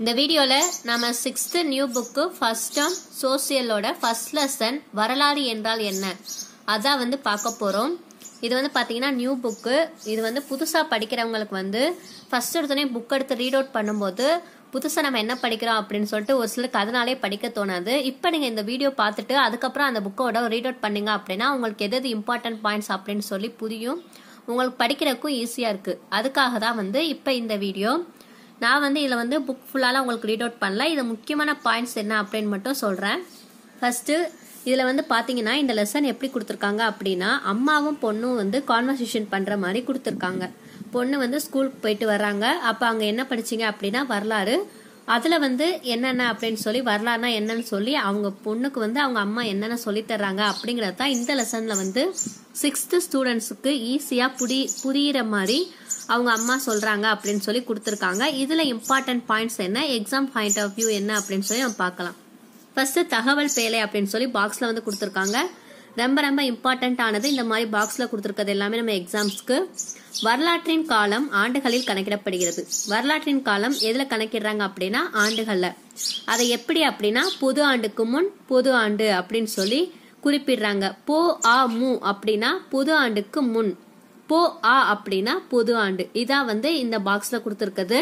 இந்த வீடியோவில் நம்ம sixth new book first term சோசியலோட ஃபஸ்ட் லெசன் வரலாறு என்றால் என்ன அதான் வந்து பார்க்க போகிறோம் இது வந்து பார்த்தீங்கன்னா நியூ புக்கு இது வந்து புதுசாக படிக்கிறவங்களுக்கு வந்து ஃபஸ்ட் எடுத்தோடனே புக் எடுத்து ரீட் அவுட் பண்ணும்போது புதுசாக நம்ம என்ன படிக்கிறோம் அப்படின்னு சொல்லிட்டு ஒரு சிலருக்கு அதனாலே படிக்க தோணாது இப்போ நீங்கள் இந்த வீடியோ பார்த்துட்டு அதுக்கப்புறம் அந்த புக்கோட ரீட் அவுட் பண்ணீங்க அப்படின்னா உங்களுக்கு எது எது இம்பார்ட்டன்ட் பாயிண்ட்ஸ் அப்படின்னு சொல்லி புரியும் உங்களுக்கு படிக்கிறதுக்கும் ஈஸியாக இருக்குது அதுக்காக தான் வந்து இப்போ இந்த வீடியோ நான் வந்து இதில் வந்து புக் ஃபுல்லாலாம் உங்களுக்கு ரீட் அவுட் பண்ணல இதில் முக்கியமான பாயிண்ட்ஸ் என்ன அப்படின்னு மட்டும் சொல்கிறேன் ஃபஸ்ட்டு இதில் வந்து பார்த்தீங்கன்னா இந்த லெசன் எப்படி கொடுத்துருக்காங்க அப்படின்னா அம்மாவும் பொண்ணும் வந்து கான்வர்சேஷன் பண்ணுற மாதிரி கொடுத்துருக்காங்க பொண்ணு வந்து ஸ்கூலுக்கு போயிட்டு வர்றாங்க அப்போ அங்கே என்ன படிச்சிங்க அப்படின்னா வரலாறு அதில் வந்து என்னென்ன அப்படின்னு சொல்லி வரலாறுனா என்னன்னு சொல்லி அவங்க பொண்ணுக்கு வந்து அவங்க அம்மா என்னென்ன சொல்லித்தர்றாங்க அப்படிங்கிறது தான் இந்த லெசனில் வந்து சிக்ஸ்த்து ஸ்டூடெண்ட்ஸுக்கு ஈஸியாக புடி புரியிற மாதிரி அவங்க அம்மா சொல்கிறாங்க அப்படின்னு சொல்லி கொடுத்துருக்காங்க இதில் இம்பார்ட்டன்ட் பாயிண்ட்ஸ் என்ன எக்ஸாம் பாயிண்ட் ஆஃப் வியூ என்ன அப்படின்னு சொல்லி நம்ம பார்க்கலாம் ஃபஸ்ட்டு தகவல் பேலை அப்படின்னு சொல்லி பாக்ஸில் வந்து கொடுத்துருக்காங்க ரொம்ப ரொம்ப இம்பார்ட்டண்ட் ஆனது இந்த மாதிரி பாக்ஸில் கொடுத்துருக்கிறது எல்லாமே நம்ம எக்ஸாம்ஸ்க்கு வரலாற்றின் காலம் ஆண்டுகளில் கணக்கிடப்படுகிறது வரலாற்றின் காலம் எதில் கணக்கிடுறாங்க அப்படின்னா ஆண்டுகளில் அதை எப்படி அப்படின்னா புது ஆண்டுக்கு முன் புது ஆண்டு அப்படின்னு சொல்லி குறிப்பிடுறாங்க போ ஆ மு அப்படின்னா புது ஆண்டுக்கு முன் போ ஆ அப்படின்னா புது ஆண்டு இதான் வந்து இந்த பாக்ஸ்ல கொடுத்திருக்கிறது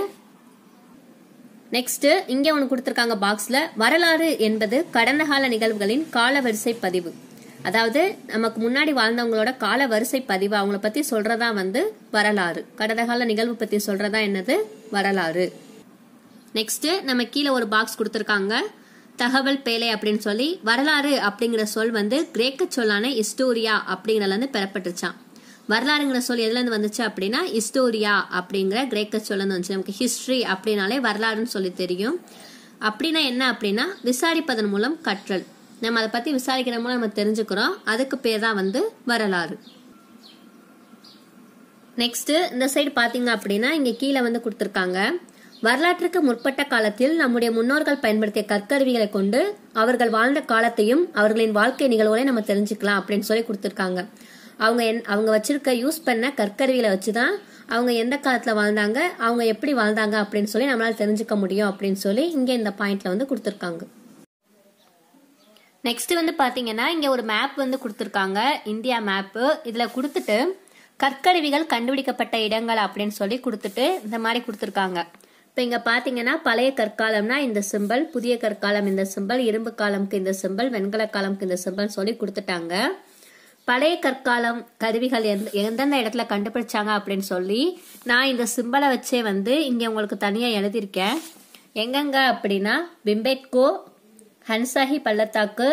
நெக்ஸ்ட் இங்க ஒன்று கொடுத்துருக்காங்க பாக்ஸ்ல வரலாறு என்பது கடந்த கால நிகழ்வுகளின் கால வரிசை பதிவு அதாவது நமக்கு முன்னாடி வாழ்ந்தவங்களோட கால வரிசை பதிவு அவங்கள பத்தி சொல்றதா வந்து வரலாறு கடந்த கால நிகழ்வு பத்தி சொல்றதா என்னது வரலாறு நெக்ஸ்ட் நம்ம கீழே ஒரு பாக்ஸ் கொடுத்துருக்காங்க தகவல் பேலை அப்படின்னு சொல்லி வரலாறு அப்படிங்கிற சொல் வந்து கிரேக்க சொல்லான இஸ்டோரியா அப்படிங்கறதுல இருந்து பெறப்பட்டுச்சான் வரலாறுங்கிற சொல் எதுலேருந்து வந்துச்சு அப்படின்னா ஹிஸ்டோரியா அப்படிங்கிற கிரேக்க சொல்ல வந்துச்சு நமக்கு ஹிஸ்ட்ரி அப்படின்னாலே வரலாறுன்னு சொல்லி தெரியும் அப்படின்னா என்ன அப்படின்னா விசாரிப்பதன் மூலம் கற்றல் நம்ம அதை பற்றி விசாரிக்கிற மூலம் நம்ம தெரிஞ்சுக்கிறோம் அதுக்கு பேர் தான் வந்து வரலாறு நெக்ஸ்ட்டு இந்த சைடு பார்த்தீங்க அப்படின்னா இங்கே கீழே வந்து கொடுத்துருக்காங்க வரலாற்றுக்கு முற்பட்ட காலத்தில் நம்முடைய முன்னோர்கள் பயன்படுத்திய கற்கருவிகளை கொண்டு அவர்கள் வாழ்ந்த காலத்தையும் அவர்களின் வாழ்க்கை நிகழ்வுகளையும் நம்ம தெரிஞ்சுக்கலாம் அப்படின்னு சொல்லி கொடுத்துருக்காங்க அவங்க என் அவங்க வச்சிருக்க யூஸ் பண்ண கற்கருவியில் வச்சு தான் அவங்க எந்த காலத்தில் வாழ்ந்தாங்க அவங்க எப்படி வாழ்ந்தாங்க அப்படின்னு சொல்லி நம்மளால் தெரிஞ்சுக்க முடியும் அப்படின்னு சொல்லி இங்கே இந்த பாயிண்ட்ல வந்து கொடுத்துருக்காங்க நெக்ஸ்ட் வந்து பார்த்தீங்கன்னா இங்கே ஒரு மேப் வந்து கொடுத்துருக்காங்க இந்தியா மேப்பு இதில் கொடுத்துட்டு கற்கருவிகள் கண்டுபிடிக்கப்பட்ட இடங்கள் அப்படின்னு சொல்லி கொடுத்துட்டு இந்த மாதிரி கொடுத்துருக்காங்க இப்போ இங்கே பார்த்தீங்கன்னா பழைய கற்காலம்னா இந்த சிம்பிள் புதிய கற்காலம் இந்த சிம்பிள் இரும்பு காலம்க்கு இந்த சிம்பிள் வெண்கல காலம்க்கு இந்த சிம்பல் சொல்லி கொடுத்துட்டாங்க பழைய கற்காலம் கருவிகள் எந்த எந்தெந்த இடத்துல கண்டுபிடிச்சாங்க அப்படின்னு சொல்லி நான் இந்த சிம்பலை வச்சே வந்து இங்கே உங்களுக்கு தனியாக எழுதியிருக்கேன் எங்கெங்க அப்படின்னா பிம்பேட்கோ ஹன்சாஹி பள்ளத்தாக்கு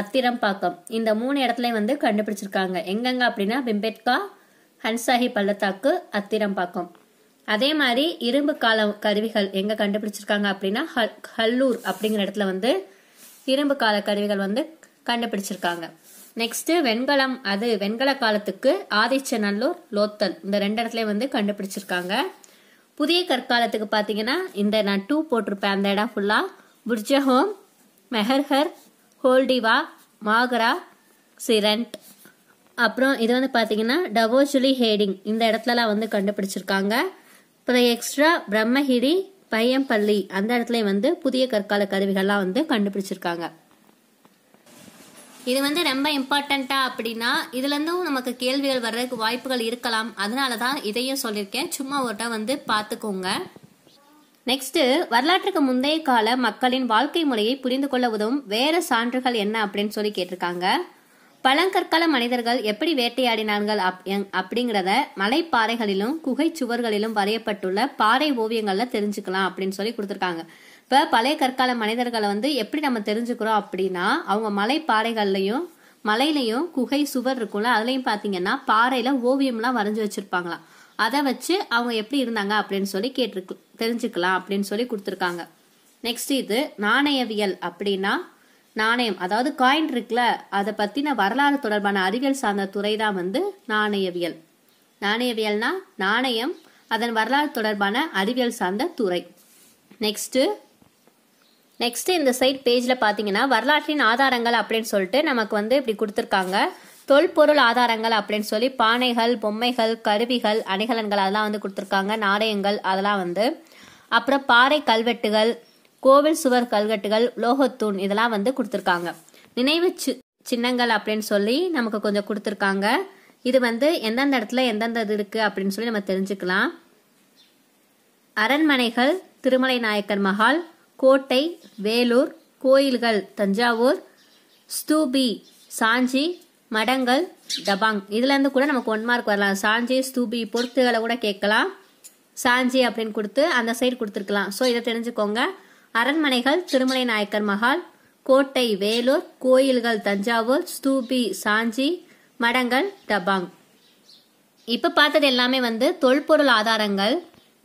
அத்திரம்பாக்கம் இந்த மூணு இடத்துலையும் வந்து கண்டுபிடிச்சிருக்காங்க எங்கெங்க அப்படின்னா பிம்பேட்கா ஹன்சாஹி பள்ளத்தாக்கு அத்திரம்பாக்கம் அதே மாதிரி இரும்பு கால கருவிகள் எங்கே கண்டுபிடிச்சிருக்காங்க அப்படின்னா ஹல் ஹல்லூர் அப்படிங்கிற இடத்துல வந்து இரும்பு கால கருவிகள் வந்து கண்டுபிடிச்சிருக்காங்க நெக்ஸ்ட்டு வெண்கலம் அது வெண்கல காலத்துக்கு ஆதிச்சநல்லூர் லோத்தல் இந்த ரெண்டு இடத்துல வந்து கண்டுபிடிச்சிருக்காங்க புதிய கற்காலத்துக்கு பார்த்தீங்கன்னா இந்த நான் டூ போட்டிருப்பேன் அந்த இடம் ஃபுல்லாக புர்ஜஹோம் மெஹர்ஹர் ஹோல்டிவா மாகரா சிரண்ட் அப்புறம் இது வந்து பார்த்தீங்கன்னா டவோஜுலி ஹேடிங் இந்த இடத்துலலாம் வந்து கண்டுபிடிச்சிருக்காங்க அப்புறம் எக்ஸ்ட்ரா பிரம்மகிரி பையம்பள்ளி அந்த இடத்துல வந்து புதிய கற்கால கருவிகள்லாம் வந்து கண்டுபிடிச்சிருக்காங்க இது வந்து ரொம்ப இம்பார்ட்டண்ட்டா அப்படின்னா இதுலேருந்தும் நமக்கு கேள்விகள் வர்றதுக்கு வாய்ப்புகள் இருக்கலாம் அதனால தான் இதையும் சொல்லியிருக்கேன் சும்மா ஒருட்டா வந்து பார்த்துக்கோங்க நெக்ஸ்ட் வரலாற்றுக்கு முந்தைய கால மக்களின் வாழ்க்கை முறையை புரிந்து கொள்ள உதவும் வேற சான்றுகள் என்ன அப்படின்னு சொல்லி கேட்டிருக்காங்க பழங்கற்கால மனிதர்கள் எப்படி வேட்டையாடினார்கள் அப் அப்படிங்கிறத மலைப்பாறைகளிலும் குகை சுவர்களிலும் வரையப்பட்டுள்ள பாறை ஓவியங்கள்ல தெரிஞ்சுக்கலாம் அப்படின்னு சொல்லி கொடுத்துருக்காங்க இப்போ பழைய கற்கால மனிதர்களை வந்து எப்படி நம்ம தெரிஞ்சுக்கிறோம் அப்படின்னா அவங்க மலை பாறைகள்லையும் மலையிலையும் குகை சுவர் இருக்கும்ல அதுலேயும் பார்த்தீங்கன்னா பாறையில் ஓவியம்லாம் வரைஞ்சி வச்சுருப்பாங்களாம் அதை வச்சு அவங்க எப்படி இருந்தாங்க அப்படின்னு சொல்லி கேட்டிருக்கு தெரிஞ்சுக்கலாம் அப்படின்னு சொல்லி கொடுத்துருக்காங்க நெக்ஸ்ட் இது நாணயவியல் அப்படின்னா நாணயம் அதாவது காயின் இருக்குல்ல அதை பற்றின வரலாறு தொடர்பான அறிவியல் சார்ந்த துறை தான் வந்து நாணயவியல் நாணயவியல்னா நாணயம் அதன் வரலாறு தொடர்பான அறிவியல் சார்ந்த துறை நெக்ஸ்ட்டு நெக்ஸ்ட்டு இந்த சைட் பேஜில் பாத்தீங்கன்னா வரலாற்றின் ஆதாரங்கள் அப்படின்னு சொல்லிட்டு நமக்கு வந்து இப்படி கொடுத்துருக்காங்க தொல்பொருள் ஆதாரங்கள் அப்படின்னு சொல்லி பானைகள் பொம்மைகள் கருவிகள் அணிகலன்கள் அதெல்லாம் வந்து கொடுத்துருக்காங்க நாணயங்கள் அதெல்லாம் வந்து அப்புறம் பாறை கல்வெட்டுகள் கோவில் சுவர் கல்வெட்டுகள் லோகத்தூண் இதெல்லாம் வந்து கொடுத்துருக்காங்க நினைவு சி சின்னங்கள் அப்படின்னு சொல்லி நமக்கு கொஞ்சம் கொடுத்துருக்காங்க இது வந்து எந்தெந்த இடத்துல எந்தெந்த இது இருக்குது அப்படின்னு சொல்லி நம்ம தெரிஞ்சுக்கலாம் அரண்மனைகள் திருமலை நாயக்கர் மஹால் கோட்டை வேலூர் கோயில்கள் தஞ்சாவூர் ஸ்தூபி சாஞ்சி மடங்கள் டபாங் இதுலேருந்து கூட நமக்கு ஒன் மார்க் வரலாம் சாஞ்சி ஸ்தூபி பொருத்துகளை கூட கேட்கலாம் சாஞ்சி அப்படின்னு கொடுத்து அந்த சைடு கொடுத்துருக்கலாம் ஸோ இதை தெரிஞ்சுக்கோங்க அரண்மனைகள் திருமலை நாயக்கர் மஹால் கோட்டை வேலூர் கோயில்கள் தஞ்சாவூர் ஸ்தூபி சாஞ்சி மடங்கள் டபாங் இப்போ பார்த்தது எல்லாமே வந்து தொல்பொருள் ஆதாரங்கள்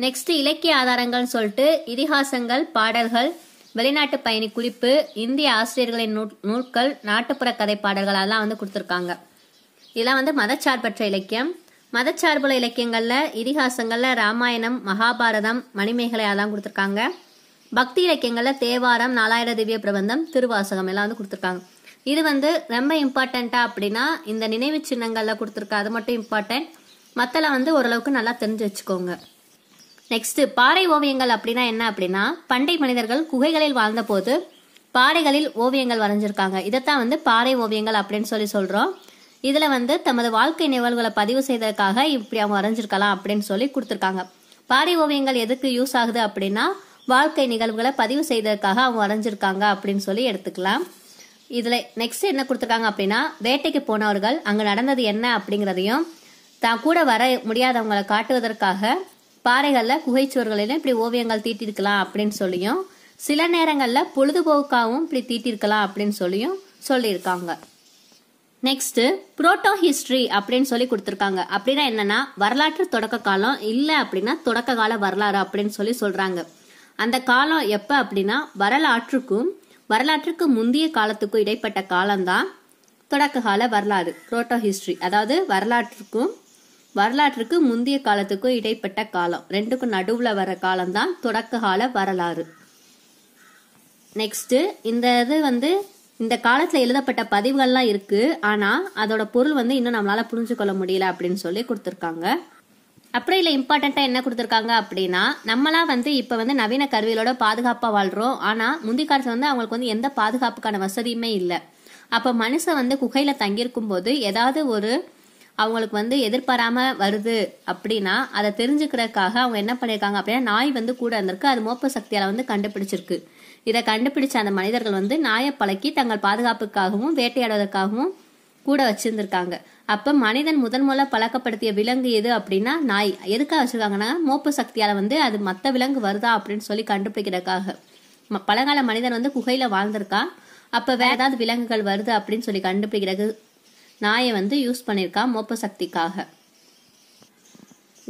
நெக்ஸ்ட் இலக்கிய ஆதாரங்கள் சொல்லிட்டு இதிகாசங்கள் பாடல்கள் வெளிநாட்டு பயணி குறிப்பு இந்திய ஆசிரியர்களின் நூல்கள் நாட்டுப்புற கதை பாடல்கள் அதெல்லாம் வந்து கொடுத்துருக்காங்க இதெல்லாம் வந்து மதச்சார்பற்ற இலக்கியம் மதச்சார்புள்ள இலக்கியங்களில் இதிகாசங்களில் ராமாயணம் மகாபாரதம் மணிமேகலை அதெல்லாம் கொடுத்துருக்காங்க பக்தி இலக்கியங்களில் தேவாரம் நாலாயிர திவ்ய பிரபந்தம் திருவாசகம் எல்லாம் வந்து கொடுத்துருக்காங்க இது வந்து ரொம்ப இம்பார்ட்டண்ட்டாக அப்படின்னா இந்த நினைவு சின்னங்களில் கொடுத்துருக்க அது மட்டும் இம்பார்ட்டன்ட் மத்தெல்லாம் வந்து ஓரளவுக்கு நல்லா தெரிஞ்சு வச்சுக்கோங்க நெக்ஸ்ட் பாறை ஓவியங்கள் அப்படின்னா என்ன அப்படின்னா பண்டை மனிதர்கள் குகைகளில் வாழ்ந்த போது பாறைகளில் ஓவியங்கள் வரைஞ்சிருக்காங்க இதைத்தான் வந்து பாறை ஓவியங்கள் அப்படின்னு சொல்லி சொல்றோம் இதுல வந்து தமது வாழ்க்கை நிகழ்வுகளை பதிவு செய்ததற்காக இப்படி அவங்க வரைஞ்சிருக்கலாம் அப்படின்னு சொல்லி கொடுத்துருக்காங்க பாறை ஓவியங்கள் எதுக்கு யூஸ் ஆகுது அப்படின்னா வாழ்க்கை நிகழ்வுகளை பதிவு செய்ததற்காக அவங்க வரைஞ்சிருக்காங்க அப்படின்னு சொல்லி எடுத்துக்கலாம் இதில் நெக்ஸ்ட் என்ன கொடுத்துருக்காங்க அப்படின்னா வேட்டைக்கு போனவர்கள் அங்கே நடந்தது என்ன அப்படிங்கிறதையும் தான் கூட வர முடியாதவங்களை காட்டுவதற்காக பாறைகளில் குகைச்சுவர்களிலும் இப்படி ஓவியங்கள் தீட்டிருக்கலாம் அப்படின்னு சொல்லியும் சில நேரங்களில் பொழுதுபோக்காகவும் இப்படி தீட்டியிருக்கலாம் அப்படின்னு சொல்லியும் சொல்லியிருக்காங்க நெக்ஸ்ட் புரோட்டோ ஹிஸ்டரி அப்படின்னு சொல்லி கொடுத்துருக்காங்க அப்படின்னா என்னன்னா வரலாற்று தொடக்க காலம் இல்லை அப்படின்னா தொடக்க கால வரலாறு அப்படின்னு சொல்லி சொல்றாங்க அந்த காலம் எப்போ அப்படின்னா வரலாற்றுக்கும் வரலாற்றுக்கு முந்தைய காலத்துக்கும் இடைப்பட்ட காலம்தான் தொடக்க கால வரலாறு புரோட்டோ ஹிஸ்டரி அதாவது வரலாற்றுக்கும் வரலாற்றுக்கு முந்தைய காலத்துக்கும் இடைப்பட்ட காலம் ரெண்டுக்கும் நடுவில் வர காலம்தான் தொடக்க கால வரலாறு நெக்ஸ்ட்டு இந்த இது வந்து இந்த காலத்தில் எழுதப்பட்ட பதிவுகள்லாம் இருக்குது ஆனால் அதோட பொருள் வந்து இன்னும் நம்மளால் புரிஞ்சு கொள்ள முடியல அப்படின்னு சொல்லி கொடுத்துருக்காங்க அப்புறம் இல்லை இம்பார்ட்டண்ட்டாக என்ன கொடுத்துருக்காங்க அப்படின்னா நம்மளாம் வந்து இப்போ வந்து நவீன கருவிகளோட பாதுகாப்பாக வாழ்கிறோம் ஆனால் முந்தி காலத்தில் வந்து அவங்களுக்கு வந்து எந்த பாதுகாப்புக்கான வசதியுமே இல்லை அப்போ மனுஷன் வந்து குகையில் தங்கியிருக்கும் போது ஏதாவது ஒரு அவங்களுக்கு வந்து எதிர்பாராமல் வருது அப்படின்னா அதை தெரிஞ்சுக்கிறதுக்காக அவங்க என்ன பண்ணியிருக்காங்க அப்படின்னா நாய் வந்து கூட இருந்திருக்கு அது மோப்ப சக்தியால் வந்து கண்டுபிடிச்சிருக்கு இதை கண்டுபிடிச்ச அந்த மனிதர்கள் வந்து நாயை பழக்கி தங்கள் பாதுகாப்புக்காகவும் வேட்டையாடுவதற்காகவும் கூட வச்சுருந்துருக்காங்க அப்போ மனிதன் முதன் முதல்ல பழக்கப்படுத்திய விலங்கு எது அப்படின்னா நாய் எதுக்காக வச்சுருக்காங்கன்னா மோப்பு சக்தியால் வந்து அது மற்ற விலங்கு வருதா அப்படின்னு சொல்லி கண்டுபிடிக்கிறதுக்காக பழங்கால மனிதன் வந்து குகையில் வாழ்ந்திருக்கா அப்போ வேற ஏதாவது விலங்குகள் வருது அப்படின்னு சொல்லி கண்டுபிடிக்கிறது நாயை வந்து யூஸ் பண்ணியிருக்கா மோப்ப சக்திக்காக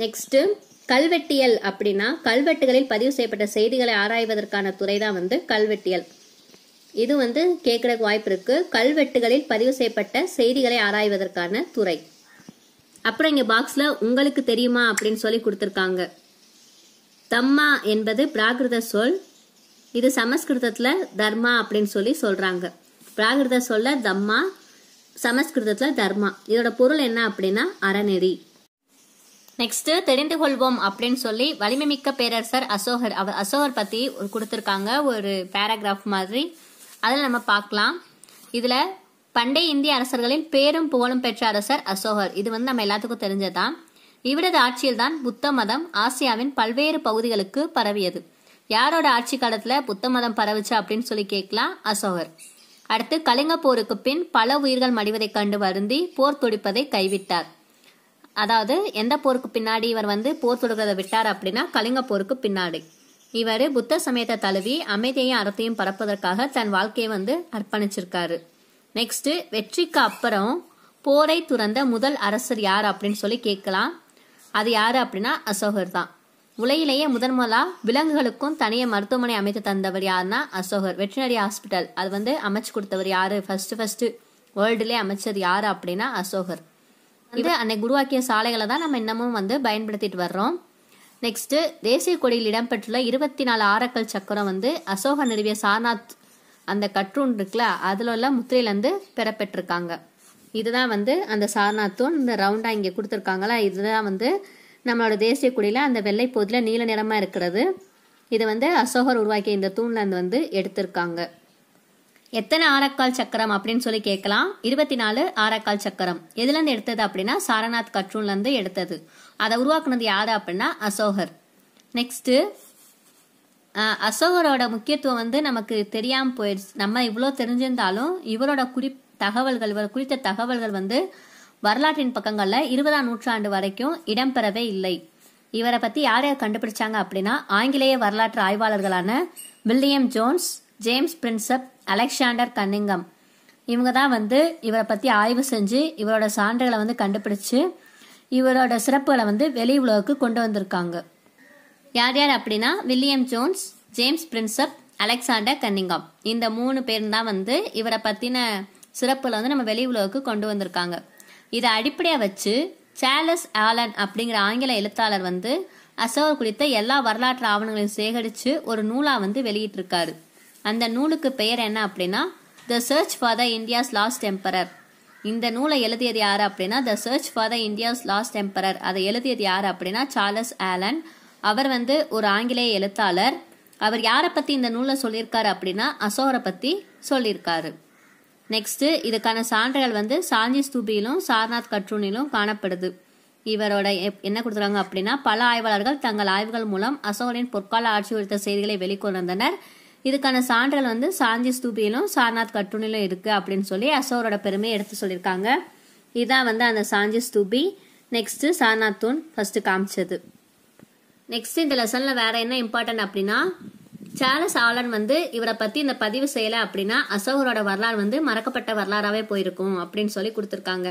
நெக்ஸ்ட்டு கல்வெட்டியல் அப்படின்னா கல்வெட்டுகளில் பதிவு செய்யப்பட்ட செய்திகளை ஆராய்வதற்கான துறை தான் வந்து கல்வெட்டியல் இது வந்து கேட்கறதுக்கு வாய்ப்பு இருக்கு கல்வெட்டுகளில் பதிவு செய்யப்பட்ட செய்திகளை ஆராய்வதற்கான துறை அப்புறம் இங்க பாக்ஸ்ல உங்களுக்கு தெரியுமா அப்படின்னு சொல்லி கொடுத்துருக்காங்க தம்மா என்பது பிராகிருத சொல் இது சமஸ்கிருதத்துல தர்மா அப்படின்னு சொல்லி சொல்றாங்க பிராகிருத சொல்ல தம்மா சமஸ்கிருதத்தில் தர்மா இதோட பொருள் என்ன அப்படின்னா அறநெறி நெக்ஸ்ட் தெரிந்து கொள்வோம் அப்படின்னு சொல்லி வலிமைமிக்க பேரரசர் அசோகர் அவர் அசோகர் பற்றி கொடுத்துருக்காங்க ஒரு பேராகிராஃப் மாதிரி அதில் நம்ம பார்க்கலாம் இதில் பண்டைய இந்திய அரசர்களின் பேரும் புகழும் பெற்ற அரசர் அசோகர் இது வந்து நம்ம எல்லாத்துக்கும் தெரிஞ்சதான் இவரது ஆட்சியில் தான் புத்த மதம் ஆசியாவின் பல்வேறு பகுதிகளுக்கு பரவியது யாரோட ஆட்சி காலத்தில் புத்த மதம் பரவுச்சு அப்படின்னு சொல்லி கேட்கலாம் அசோகர் அடுத்து கலிங்க போருக்கு பின் பல உயிர்கள் மடிவதைக் கண்டு வருந்தி போர் துடிப்பதை கைவிட்டார் அதாவது எந்த போருக்கு பின்னாடி இவர் வந்து போர் தொடுக்கிறதை விட்டார் அப்படின்னா கலிங்க போருக்கு பின்னாடி இவர் புத்த சமயத்தை தழுவி அமைதியையும் அறத்தையும் பரப்பதற்காக தன் வாழ்க்கையை வந்து அர்ப்பணிச்சிருக்காரு நெக்ஸ்ட்டு வெற்றிக்கு அப்புறம் போரை துறந்த முதல் அரசர் யார் அப்படின்னு சொல்லி கேட்கலாம் அது யார் அப்படின்னா அசோகர் தான் உலகிலேயே முதன்முதலா விலங்குகளுக்கும் தனிய மருத்துவமனை அமைத்து தந்தவர் யாருன்னா அசோகர் வெட்டினரி ஹாஸ்பிட்டல் அது வந்து அமைச்சு கொடுத்தவர் யாரு ஃபர்ஸ்ட் ஃபர்ஸ்ட் வேர்ல்டுலேயே அமைச்சர் யாரு அப்படின்னா அசோகர் வந்து அன்னைக்கு உருவாக்கிய சாலைகளை தான் நம்ம இன்னமும் வந்து பயன்படுத்திட்டு வர்றோம் நெக்ஸ்ட் தேசிய கொடியில் இடம்பெற்றுள்ள இருபத்தி நாலு ஆரக்கல் சக்கரம் வந்து அசோகர் நிறுவிய சாரநாத் அந்த கற்றுன் இருக்குல்ல அதுல உள்ள முத்திரையிலேருந்து பெறப்பெற்றிருக்காங்க இதுதான் வந்து அந்த சாரநாத்தும் இந்த ரவுண்டா இங்க கொடுத்துருக்காங்களா இதுதான் வந்து நம்மளோட தேசிய குடியில் அந்த வெள்ளை பொதில் நீல நிறமாக இருக்கிறது இது வந்து அசோகர் உருவாக்கிய இந்த தூண்லேருந்து வந்து எடுத்திருக்காங்க எத்தனை ஆரக்கால் சக்கரம் அப்படின்னு சொல்லி கேட்கலாம் இருபத்தி நாலு ஆரக்கால் சக்கரம் எதுலேருந்து எடுத்தது அப்படின்னா சாரநாத் கற்றூன்லேருந்து எடுத்தது அதை உருவாக்குனது யார் அப்படின்னா அசோகர் நெக்ஸ்ட்டு அசோகரோட முக்கியத்துவம் வந்து நமக்கு தெரியாமல் போயிடுச்சு நம்ம இவ்வளோ தெரிஞ்சிருந்தாலும் இவரோட குறி தகவல்கள் இவர் குறித்த தகவல்கள் வந்து வரலாற்றின் பக்கங்களில் இருபதாம் நூற்றாண்டு வரைக்கும் இடம்பெறவே இல்லை இவரை பற்றி யார் யார் கண்டுபிடிச்சாங்க அப்படின்னா ஆங்கிலேய வரலாற்று ஆய்வாளர்களான William Jones James Prinsep Alexander Cunningham இவங்க தான் வந்து இவரை பற்றி ஆய்வு செஞ்சு இவரோட சான்றுகளை வந்து கண்டுபிடிச்சு இவரோட சிறப்புகளை வந்து வெளி உலகுக்கு கொண்டு வந்திருக்காங்க யார் யார் அப்படின்னா William Jones James Prinsep Alexander Cunningham இந்த மூணு பேரும் தான் வந்து இவரை பற்றின சிறப்புகளை வந்து நம்ம வெளி உலகுக்கு கொண்டு வந்திருக்காங்க இதை அடிப்படையாக வச்சு சேலஸ் ஆலன் அப்படிங்கிற ஆங்கில எழுத்தாளர் வந்து அசோகர் குறித்த எல்லா வரலாற்று ஆவணங்களையும் சேகரித்து ஒரு நூலாக வந்து வெளியிட்டிருக்காரு அந்த நூலுக்கு பெயர் என்ன அப்படின்னா the search for the India's lost emperor இந்த நூலை எழுதியது யார் அப்படின்னா the search for the India's lost emperor அதை எழுதியது யார் அப்படின்னா சார்லஸ் ஆலன் அவர் வந்து ஒரு ஆங்கிலேய எழுத்தாளர் அவர் யாரை பற்றி இந்த நூலை சொல்லியிருக்காரு அப்படின்னா அசோகரை பற்றி சொல்லியிருக்காரு நெக்ஸ்ட்டு இதுக்கான சான்றுகள் வந்து சாஞ்சி ஸ்தூபியிலும் சார்நாத் கற்றூனிலும் காணப்படுது இவரோட என்ன கொடுத்துருக்காங்க அப்படின்னா பல ஆய்வாளர்கள் தங்கள் ஆய்வுகள் மூலம் அசோகரின் பொற்கால ஆட்சி குறித்த செய்திகளை வெளிக்கொணர்ந்தனர் இதுக்கான சான்றுகள் வந்து சாஞ்சி ஸ்தூபியிலும் சாரநாத் கட்டுனிலும் இருக்குது அப்படின்னு சொல்லி அசோகரோட பெருமையை எடுத்து சொல்லியிருக்காங்க இதுதான் வந்து அந்த சாஞ்சி ஸ்தூபி நெக்ஸ்ட்டு சாரநாத் தூண் ஃபஸ்ட்டு காமிச்சது நெக்ஸ்ட் இந்த லெசனில் வேறு என்ன இம்பார்ட்டன்ட் அப்படின்னா சார்லஸ் ஆலன் வந்து இவரை பற்றி இந்த பதிவு செய்யலை அப்படின்னா அசோகரோட வரலாறு வந்து மறக்கப்பட்ட வரலாறாகவே போயிருக்கும் அப்படின்னு சொல்லி கொடுத்துருக்காங்க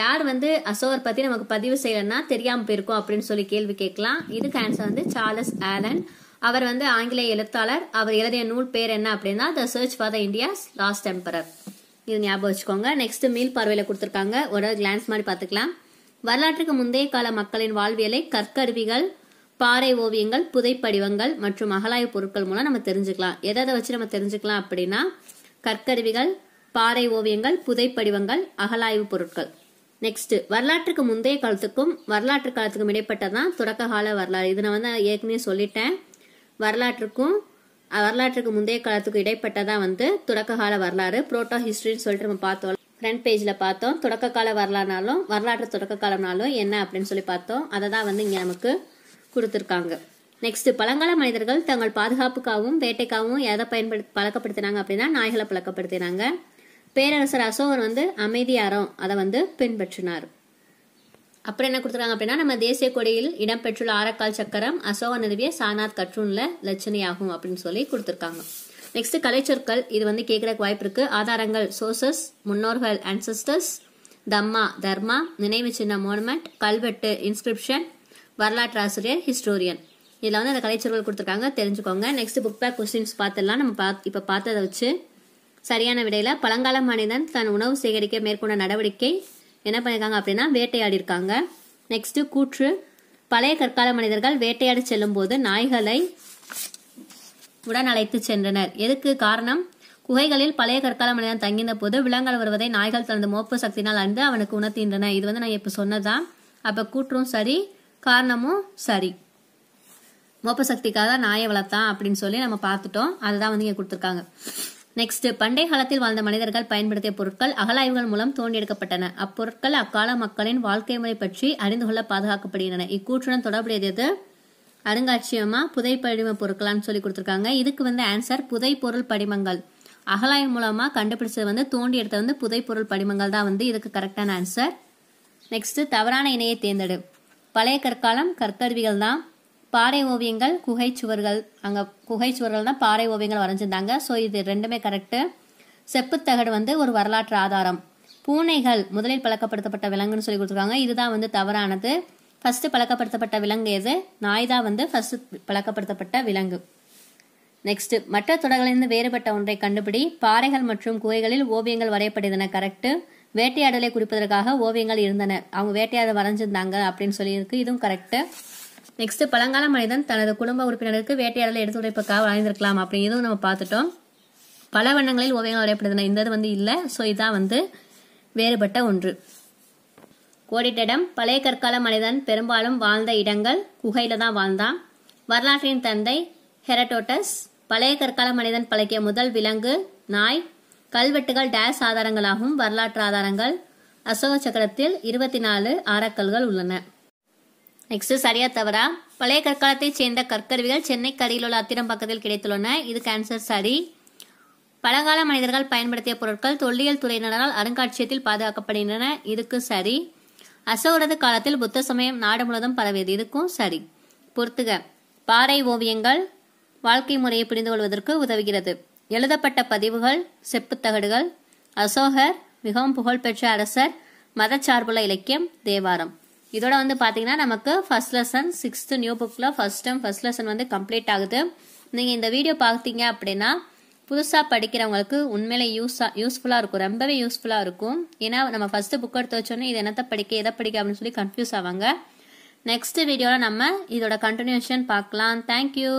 யார் வந்து அசோகர் பற்றி நமக்கு பதிவு செய்யலைன்னா தெரியாமல் போயிருக்கும் அப்படின்னு சொல்லி கேள்வி கேட்கலாம் இதுக்கு ஆன்சர் வந்து சார்லஸ் ஆலன் அவர் வந்து ஆங்கிலேய எழுத்தாளர் அவர் எழுதிய நூல் பேர் என்ன அப்படின்னா the search for the India's last emperor இது ஞாபகம் வச்சுக்கோங்க நெக்ஸ்ட் மீல் பார்வையில் கொடுத்துருக்காங்க ஒரு கிளான்ஸ் மாதிரி பார்த்துக்கலாம் வரலாற்றுக்கு முந்தைய கால மக்களின் வாழ்வியலை கற்கருவிகள் பாறை ஓவியங்கள் புதைப்படிவங்கள் மற்றும் அகலாய பொருட்கள் மூலம் நம்ம தெரிஞ்சுக்கலாம் எதை வச்சு நம்ம தெரிஞ்சுக்கலாம் அப்படின்னா கற்கருவிகள் பாறை ஓவியங்கள் புதைப்படிவங்கள் அகலாய்வு பொருட்கள் நெக்ஸ்ட் வரலாற்றுக்கு முந்தைய காலத்துக்கும் வரலாற்று காலத்துக்கும் இடைப்பட்டதான் தொடக்க கால வரலாறு இது நான் வந்து ஏற்கனவே சொல்லிட்டேன் வரலாற்றுக்கும் வரலாற்றுக்கு முந்தைய காலத்துக்கு இடைப்பட்டதான் வந்து தொடக்க கால வரலாறு புரோட்டோ ஹிஸ்டரின்னு சொல்லிட்டு நம்ம பார்த்தோம் ஃப்ரண்ட் பேஜில் பார்த்தோம் தொடக்க கால வரலாறுனாலும் வரலாற்று தொடக்க காலம்னாலும் என்ன அப்படின்னு சொல்லி பார்த்தோம் அதை தான் வந்து இங்கே நமக்கு கொடுத்துருக்காங்க நெக்ஸ்ட் பழங்கால மனிதர்கள் தங்கள் பாதுகாப்புக்காகவும் வேட்டைக்காகவும் எதை பயன்படுத்த பழக்கப்படுத்தினாங்க அப்படின்னா நாய்களை பழக்கப்படுத்தினாங்க பேரரசர் அசோகர் வந்து அமைதி அறம் அதை வந்து பின்பற்றினார் அப்புறம் என்ன கொடுத்துருக்காங்க அப்படின்னா நம்ம தேசிய கொடியில் இடம்பெற்றுள்ள ஆரக்கால் சக்கரம் அசோக நிறுவிய சானாத் கற்றூன்ல லட்சணையாகும் அப்படின்னு சொல்லி கொடுத்துருக்காங்க நெக்ஸ்ட் கலைச்சொற்கள் இது வந்து கேட்கறக்கு வாய்ப்பு இருக்கு ஆதாரங்கள் சோர்சஸ் முன்னோர்கள் அன்சஸ்டர்ஸ் தம்மா தர்மா நினைவு சின்ன மோனுமெண்ட் கல்வெட்டு இன்ஸ்கிரிப்ஷன் வரலாற்று ஆசிரியர் ஹிஸ்டோரியன் இதில் வந்து அந்த கலைச்சொல்கள் கொடுத்துருக்காங்க தெரிஞ்சுக்கோங்க நெக்ஸ்ட் புக் பேக் கொஸ்டின்ஸ் பார்த்துலாம் நம்ம பா இப்போ பார்த்ததை வச்சு சரியான விடையில் பழங்கால மனிதன் தன் உணவு சேகரிக்க மேற்கொண்ட நடவடிக்கை என்ன பண்ணியிருக்காங்க அப்படின்னா வேட்டையாடி இருக்காங்க நெக்ஸ்ட் கூற்று பழைய கற்கால மனிதர்கள் வேட்டையாடி செல்லும் போது நாய்களை உடன் அழைத்து சென்றனர் எதுக்கு காரணம் குகைகளில் பழைய கற்கால மனிதன் தங்கின போது விலங்குகள் வருவதை நாய்கள் தனது மோப்பு சக்தினால் அறிந்து அவனுக்கு உணர்த்தின்றன இது வந்து நான் இப்போ சொன்னதான் அப்போ கூற்றும் சரி காரணமும் சரி மோப்ப சக்திக்காக தான் நாயை வளர்த்தான் அப்படின்னு சொல்லி நம்ம பார்த்துட்டோம் அதுதான் வந்து இங்கே கொடுத்துருக்காங்க நெக்ஸ்ட் பண்டைய காலத்தில் வாழ்ந்த மனிதர்கள் பயன்படுத்திய பொருட்கள் அகலாய்வுகள் மூலம் தோண்டி எடுக்கப்பட்டன அப்பொருட்கள் அக்கால மக்களின் வாழ்க்கை முறை பற்றி அறிந்து கொள்ள பாதுகாக்கப்படுகின்றன இக்கூற்றுடன் தொடர்புடையது எது அருங்காட்சியமா புதை படிம பொருட்களான்னு சொல்லி கொடுத்துருக்காங்க இதுக்கு வந்து ஆன்சர் புதை பொருள் படிமங்கள் அகலாய்வு மூலமாக கண்டுபிடிச்சது வந்து தோண்டி எடுத்த வந்து புதை பொருள் படிமங்கள் தான் வந்து இதுக்கு கரெக்டான ஆன்சர் நெக்ஸ்ட் தவறான இணையை தேர்ந்தெடு பழைய கற்காலம் கற்கருவிகள் தான் பாறை ஓவியங்கள் குகை சுவர்கள் அங்கே குகை சுவர்கள் தான் பாறை ஓவியங்கள் வரைஞ்சிருந்தாங்க ஸோ இது ரெண்டுமே கரெக்டு செப்புத்தகடு வந்து ஒரு வரலாற்று ஆதாரம் பூனைகள் முதலில் பழக்கப்படுத்தப்பட்ட விலங்குன்னு சொல்லி கொடுத்துருக்காங்க இதுதான் வந்து தவறானது ஃபஸ்ட்டு பழக்கப்படுத்தப்பட்ட விலங்கு எது நாய் தான் வந்து ஃபஸ்ட்டு பழக்கப்படுத்தப்பட்ட விலங்கு நெக்ஸ்ட்டு மற்ற தொடர்களிலிருந்து வேறுபட்ட ஒன்றை கண்டுபிடி பாறைகள் மற்றும் குகைகளில் ஓவியங்கள் வரையப்படுதன கரெக்டு வேட்டையாடலை குறிப்பதற்காக ஓவியங்கள் இருந்தன அவங்க வேட்டையாடல் வரைஞ்சிருந்தாங்க அப்படின்னு சொல்லியிருக்கு இதுவும் கரெக்டு நெக்ஸ்ட் பழங்கால மனிதன் தனது குடும்ப உறுப்பினருக்கு வேட்டையாடலை எடுத்துரைப்புக்காக வரைந்திருக்கலாம் அப்படின்னு இதுவும் நம்ம பார்த்துட்டோம் பல வண்ணங்களில் ஓவியங்கள் வரையப்படுதுன இந்த வந்து இல்லை ஸோ இதான் வந்து வேறுபட்ட ஒன்று கோடிட்டிடம் பழைய கற்கால மனிதன் பெரும்பாலும் வாழ்ந்த இடங்கள் குகையில தான் வாழ்ந்தான் வரலாற்றின் தந்தை ஹெரடோட்டஸ் பழைய கற்கால மனிதன் பழக்கிய முதல் விலங்கு நாய் கல்வெட்டுகள் டேஸ் ஆதாரங்களாகவும் வரலாற்று ஆதாரங்கள் அசோக சக்கரத்தில் இருபத்தி நாலு ஆரக்கல்கள் உள்ளன நெக்ஸ்ட் சரியா தவறா பழைய கற்காலத்தைச் சேர்ந்த கற்கருவிகள் சென்னை கரையில் உள்ள அத்திரம் பக்கத்தில் கிடைத்துள்ளன இது கேன்சர் சரி பழங்கால மனிதர்கள் பயன்படுத்திய பொருட்கள் தொல்லியல் துறையினரால் அருங்காட்சியத்தில் பாதுகாக்கப்படுகின்றன இதுக்கு சரி அசோகரது காலத்தில் புத்த சமயம் நாடு முழுவதும் பரவியது இதுக்கும் சரி பொறுத்துக பாறை ஓவியங்கள் வாழ்க்கை முறையை புரிந்து கொள்வதற்கு உதவுகிறது எழுதப்பட்ட பதிவுகள் செப்புத்தகடுகள் அசோகர் மிகவும் புகழ்பெற்ற அரசர் மதச்சார்புள்ள இலக்கியம் தேவாரம் இதோட வந்து பார்த்தீங்கன்னா நமக்கு ஃபர்ஸ்ட் லெசன் சிக்ஸ்த்து நியூ புக்கில் ஃபர்ஸ்ட் டைம் ஃபர்ஸ்ட் லெசன் வந்து கம்ப்ளீட் ஆகுது நீங்கள் இந்த வீடியோ பார்த்தீங்க அப்படின்னா புதுசாக படிக்கிறவங்களுக்கு உண்மையிலே யூஸாக யூஸ்ஃபுல்லாக இருக்கும் ரொம்பவே யூஸ்ஃபுல்லாக இருக்கும் ஏன்னா நம்ம ஃபஸ்ட்டு புக் எடுத்து வச்சோன்னே இது என்னத்தை படிக்க எதை படிக்க அப்படின்னு சொல்லி கன்ஃபியூஸ் ஆவாங்க நெக்ஸ்ட் வீடியோவில் நம்ம இதோட கண்டினியூஷன் பார்க்கலாம் தேங்க்யூ